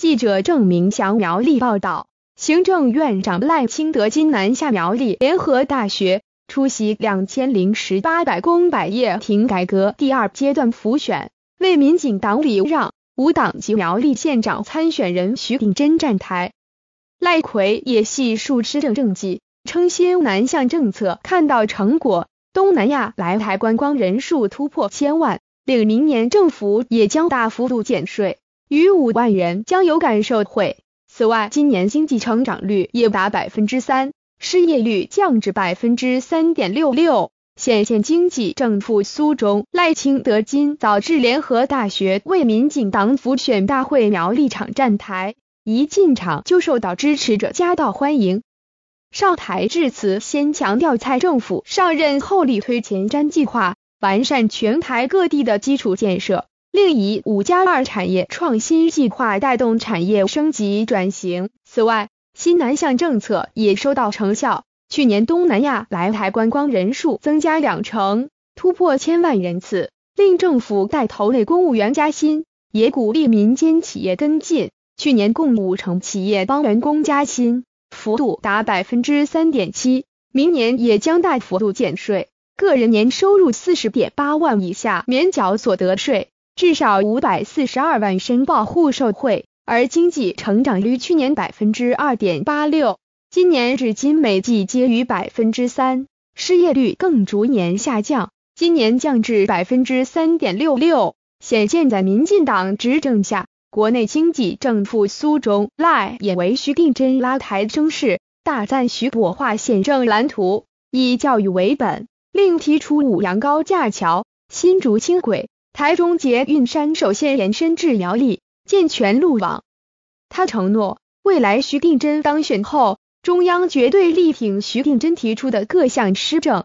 记者郑明祥苗栗报道，行政院长赖清德今南下苗栗联合大学出席两千零十八百公百业庭改革第二阶段浮选，为民进党礼让五党及苗栗县长参选人徐秉真站台。赖奎也系数施政政绩，称新南向政策看到成果，东南亚来台观光人数突破千万，令明年政府也将大幅度减税。逾五万人将有感受会。此外，今年经济成长率也达百分之三，失业率降至百分之三点六六，显现经济正复苏中。赖清德今早至联合大学为民进党府选大会苗立场站台，一进场就受到支持者夹道欢迎。上台致辞先强调蔡政府上任后力推前瞻计划，完善全台各地的基础建设。另以五加二产业创新计划带动产业升级转型。此外，新南向政策也收到成效。去年东南亚来台观光人数增加两成，突破千万人次。令政府带头为公务员加薪，也鼓励民间企业跟进。去年共五成企业帮员工加薪，幅度达百分之三点七。明年也将大幅度减税，个人年收入四十点八万以下免缴所得税。至少五百四十二万申报户受惠，而经济成长率去年百分之二点八六，今年至今每季皆于百分之三，失业率更逐年下降，今年降至百分之三点六六。显现在民进党执政下，国内经济正复苏中，赖也为徐定珍拉台声势，大赞徐博化宪政蓝图，以教育为本，另提出五羊高架桥、新竹轻轨。台中捷运山首先延伸至苗栗，健全路网。他承诺，未来徐定真当选后，中央绝对力挺徐定真提出的各项施政。